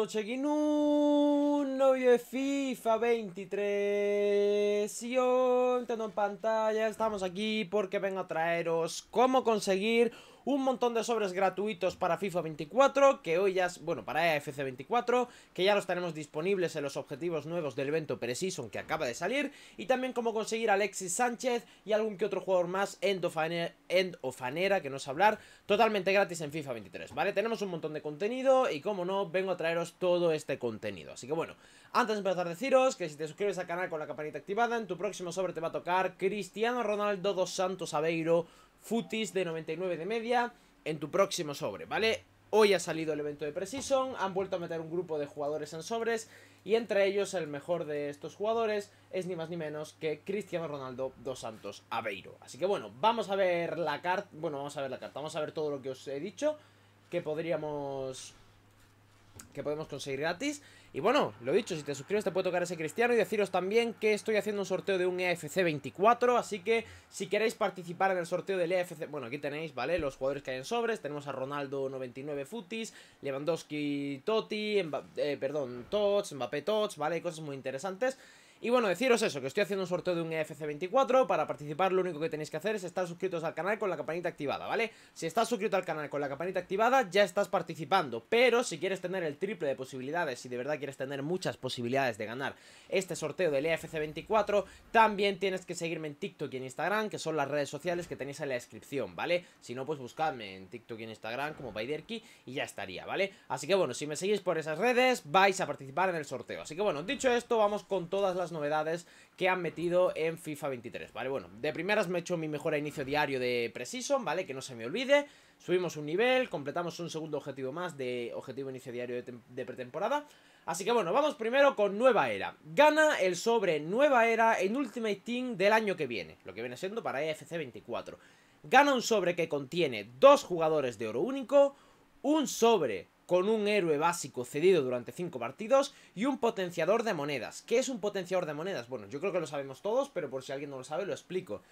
un novio de FIFA 23. Y yo en pantalla, estamos aquí porque vengo a traeros cómo conseguir un montón de sobres gratuitos para FIFA 24, que hoy ya, bueno, para EFC 24, que ya los tenemos disponibles en los objetivos nuevos del evento Preseason que acaba de salir, y también cómo conseguir a Alexis Sánchez y algún que otro jugador más en que no sé hablar, totalmente gratis en FIFA 23, ¿vale? Tenemos un montón de contenido y como no, vengo a traeros todo este contenido, así que bueno, antes de empezar a deciros que si te suscribes al canal con la campanita activada, en tu próximo sobre te va a tocar Cristiano Ronaldo dos Santos Aveiro futis de 99 de media en tu próximo sobre, ¿vale? Hoy ha salido el evento de Precision, han vuelto a meter un grupo de jugadores en sobres y entre ellos el mejor de estos jugadores es ni más ni menos que Cristiano Ronaldo dos Santos Aveiro. Así que bueno, vamos a ver la carta, bueno, vamos a ver la carta, vamos a ver todo lo que os he dicho que podríamos que podemos conseguir gratis. Y bueno, lo dicho, si te suscribes te puede tocar ese cristiano y deciros también que estoy haciendo un sorteo de un EFC 24, así que si queréis participar en el sorteo del EFC, bueno, aquí tenéis, ¿vale? Los jugadores que hay en sobres, tenemos a Ronaldo 99 Futis, Lewandowski Totti, eh, perdón, Tots, Mbappé Tots, ¿vale? cosas muy interesantes. Y bueno, deciros eso, que estoy haciendo un sorteo de un EFC 24 Para participar lo único que tenéis que hacer es estar suscritos al canal con la campanita activada, ¿vale? Si estás suscrito al canal con la campanita activada ya estás participando Pero si quieres tener el triple de posibilidades, si de verdad quieres tener muchas posibilidades de ganar este sorteo del EFC 24 También tienes que seguirme en TikTok y en Instagram, que son las redes sociales que tenéis en la descripción, ¿vale? Si no, pues buscadme en TikTok y en Instagram como Paiderki y ya estaría, ¿vale? Así que bueno, si me seguís por esas redes vais a participar en el sorteo Así que bueno, dicho esto, vamos con todas las novedades que han metido en FIFA 23, ¿vale? Bueno, de primeras me he hecho mi mejor inicio diario de Precision, ¿vale? Que no se me olvide. Subimos un nivel, completamos un segundo objetivo más de objetivo inicio diario de, de pretemporada. Así que bueno, vamos primero con Nueva Era. Gana el sobre Nueva Era en Ultimate Team del año que viene, lo que viene siendo para EFC 24. Gana un sobre que contiene dos jugadores de oro único, un sobre con un héroe básico cedido durante 5 partidos y un potenciador de monedas. ¿Qué es un potenciador de monedas? Bueno, yo creo que lo sabemos todos, pero por si alguien no lo sabe, lo explico.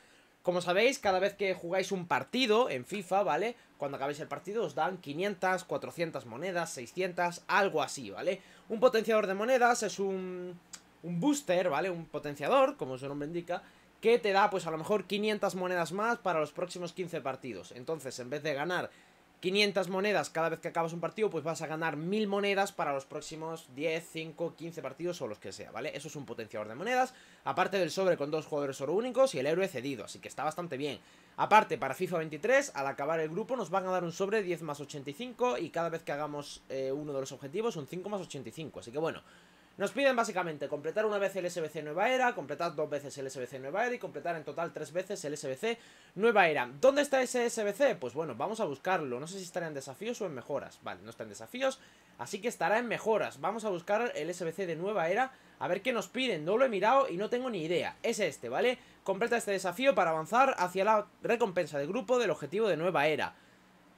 Como sabéis, cada vez que jugáis un partido en FIFA, ¿vale? Cuando acabáis el partido os dan 500, 400 monedas, 600, algo así, ¿vale? Un potenciador de monedas es un, un booster, ¿vale? Un potenciador, como su nombre indica, que te da pues a lo mejor 500 monedas más para los próximos 15 partidos. Entonces, en vez de ganar 500 monedas cada vez que acabas un partido, pues vas a ganar 1000 monedas para los próximos 10, 5, 15 partidos o los que sea, ¿vale? Eso es un potenciador de monedas, aparte del sobre con dos jugadores oro únicos y el héroe cedido, así que está bastante bien. Aparte, para FIFA 23, al acabar el grupo nos van a dar un sobre 10 más 85 y cada vez que hagamos eh, uno de los objetivos un 5 más 85, así que bueno... Nos piden básicamente completar una vez el SBC Nueva Era, completar dos veces el SBC Nueva Era y completar en total tres veces el SBC Nueva Era. ¿Dónde está ese SBC? Pues bueno, vamos a buscarlo. No sé si estará en desafíos o en mejoras. Vale, no está en desafíos, así que estará en mejoras. Vamos a buscar el SBC de Nueva Era a ver qué nos piden. No lo he mirado y no tengo ni idea. Es este, ¿vale? Completa este desafío para avanzar hacia la recompensa de grupo del objetivo de Nueva Era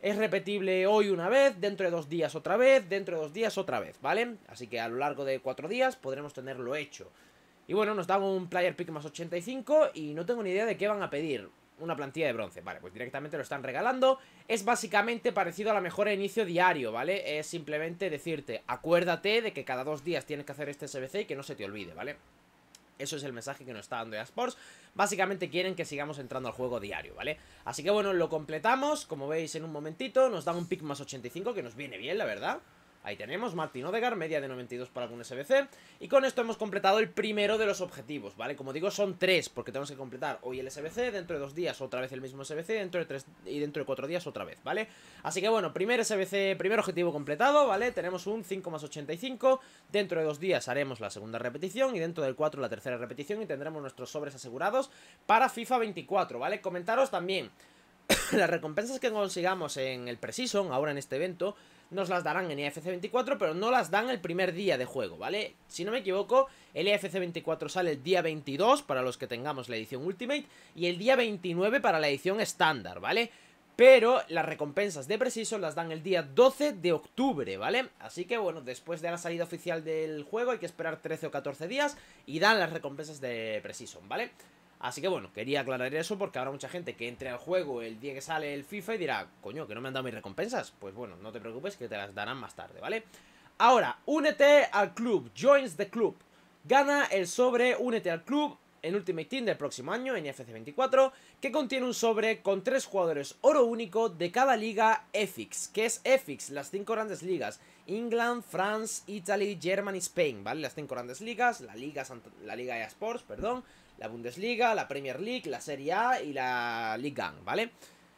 es repetible hoy una vez, dentro de dos días otra vez, dentro de dos días otra vez, ¿vale? Así que a lo largo de cuatro días podremos tenerlo hecho. Y bueno, nos dan un player pick más 85 y no tengo ni idea de qué van a pedir. Una plantilla de bronce, vale, pues directamente lo están regalando. Es básicamente parecido a la mejora inicio diario, ¿vale? Es simplemente decirte, acuérdate de que cada dos días tienes que hacer este SBC y que no se te olvide, ¿vale? vale eso es el mensaje que nos está dando EA Sports. Básicamente quieren que sigamos entrando al juego diario, ¿vale? Así que bueno, lo completamos, como veis en un momentito, nos da un pick más 85, que nos viene bien, la verdad. Ahí tenemos Martín Odegar, media de 92 para algún SBC. Y con esto hemos completado el primero de los objetivos, ¿vale? Como digo, son tres, porque tenemos que completar hoy el SBC, dentro de dos días otra vez el mismo SBC, dentro de tres y dentro de cuatro días otra vez, ¿vale? Así que bueno, primer SBC, primer objetivo completado, ¿vale? Tenemos un 5 más 85, dentro de dos días haremos la segunda repetición y dentro del 4 la tercera repetición y tendremos nuestros sobres asegurados para FIFA 24, ¿vale? Comentaros también... las recompensas que consigamos en el Precision, ahora en este evento, nos las darán en IFC 24, pero no las dan el primer día de juego, ¿vale? Si no me equivoco, el IFC 24 sale el día 22 para los que tengamos la edición Ultimate y el día 29 para la edición estándar, ¿vale? Pero las recompensas de Precision las dan el día 12 de octubre, ¿vale? Así que bueno, después de la salida oficial del juego hay que esperar 13 o 14 días y dan las recompensas de Precision ¿vale? Así que bueno, quería aclarar eso porque habrá mucha gente que entre al juego el día que sale el FIFA y dirá, coño, que no me han dado mis recompensas. Pues bueno, no te preocupes que te las darán más tarde, ¿vale? Ahora, únete al club, joins the club. Gana el sobre Únete al club en Ultimate Team del próximo año en FC 24, que contiene un sobre con tres jugadores oro único de cada liga EFIX, que es EFIX, las cinco grandes ligas, England, France, Italy, Germany, Spain, ¿vale? Las cinco grandes ligas, la liga, Santa, la liga perdón, la Bundesliga, la Premier League, la Serie A y la Liga ¿vale?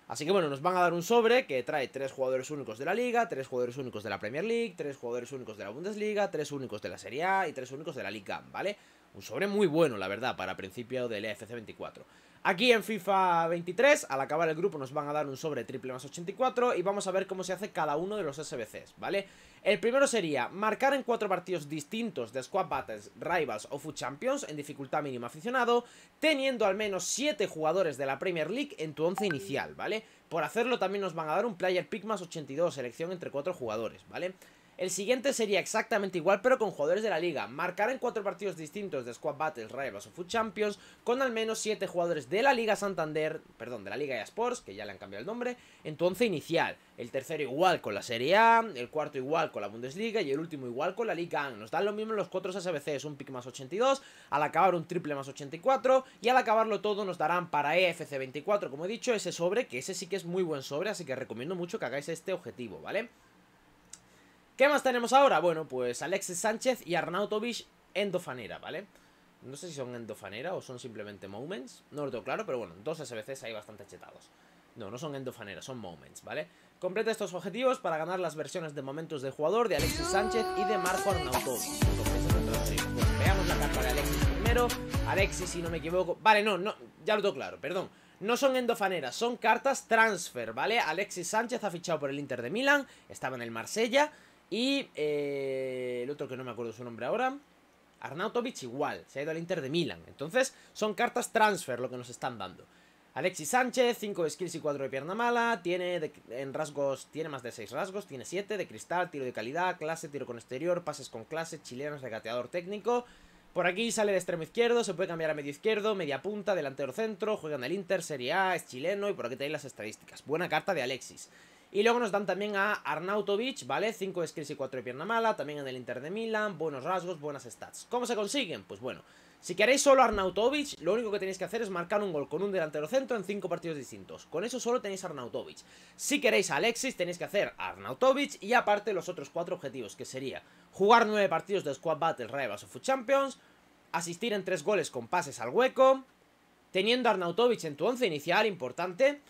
Así que bueno, nos van a dar un sobre que trae tres jugadores únicos de la Liga, tres jugadores únicos de la Premier League, tres jugadores únicos de la Bundesliga, tres únicos de la Serie A y tres únicos de la Liga ¿vale? Un sobre muy bueno, la verdad, para principio del FC 24. Aquí en FIFA 23, al acabar el grupo nos van a dar un sobre triple más 84 y vamos a ver cómo se hace cada uno de los SBCs, ¿vale? El primero sería marcar en cuatro partidos distintos de Squad Battles, Rivals o Food Champions en dificultad mínima aficionado, teniendo al menos 7 jugadores de la Premier League en tu once inicial, ¿vale? Por hacerlo también nos van a dar un Player Pick más 82, selección entre 4 jugadores, ¿vale? vale el siguiente sería exactamente igual pero con jugadores de la liga. Marcar en cuatro partidos distintos de Squad Battles, Rivals o Food Champions con al menos siete jugadores de la Liga Santander, perdón, de la Liga esports, que ya le han cambiado el nombre, entonces inicial. El tercero igual con la Serie A, el cuarto igual con la Bundesliga y el último igual con la Liga Nos dan lo mismo los cuatro SBCs, un pick más 82, al acabar un triple más 84 y al acabarlo todo nos darán para EFC 24, como he dicho, ese sobre, que ese sí que es muy buen sobre, así que recomiendo mucho que hagáis este objetivo, ¿vale? ¿Qué más tenemos ahora? Bueno, pues Alexis Sánchez y Arnautovic endofanera, ¿vale? No sé si son endofanera o son simplemente Moments, no lo tengo claro, pero bueno, dos SBCs ahí bastante chetados. No, no son endofanera, son Moments, ¿vale? Completa estos objetivos para ganar las versiones de momentos de jugador de Alexis Sánchez y de Marco Arnautovic. veamos la carta de Alexis primero. Alexis, si no me equivoco... Vale, no, no, ya lo tengo claro, perdón. No son endofanera, son cartas transfer, ¿vale? Alexis Sánchez ha fichado por el Inter de Milán, estaba en el Marsella... Y eh, el otro que no me acuerdo su nombre ahora. Arnautovic igual, se ha ido al Inter de Milán. Entonces son cartas transfer lo que nos están dando. Alexis Sánchez, 5 de skills y 4 de pierna mala, tiene en rasgos, tiene más de 6 rasgos, tiene 7 de cristal, tiro de calidad, clase, tiro con exterior, pases con clase, chileno, regateador técnico. Por aquí sale de extremo izquierdo, se puede cambiar a medio izquierdo, media punta, delantero centro, juega en el Inter, Serie A, es chileno y por aquí tenéis las estadísticas. Buena carta de Alexis. Y luego nos dan también a Arnautovic, ¿vale? 5 skills y 4 de pierna mala, también en el Inter de Milan, buenos rasgos, buenas stats. ¿Cómo se consiguen? Pues bueno, si queréis solo Arnautovic, lo único que tenéis que hacer es marcar un gol con un delantero centro en 5 partidos distintos. Con eso solo tenéis Arnautovic. Si queréis a Alexis, tenéis que hacer Arnautovic y aparte los otros 4 objetivos, que sería jugar 9 partidos de Squad Battle Rivals of Champions, asistir en 3 goles con pases al hueco, teniendo a Arnautovic en tu once inicial, importante,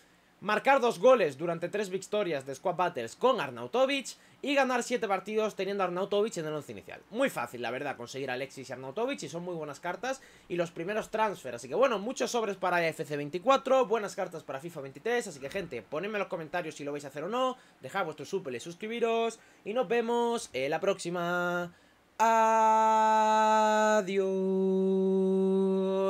marcar dos goles durante tres victorias de Squad Battles con Arnautovic y ganar siete partidos teniendo a Arnautovic en el once inicial. Muy fácil, la verdad, conseguir a Alexis y Arnautovic y son muy buenas cartas y los primeros transfer. Así que bueno, muchos sobres para fc 24, buenas cartas para FIFA 23, así que gente, ponedme en los comentarios si lo vais a hacer o no, dejad vuestro super y suscribiros y nos vemos en la próxima. Adiós.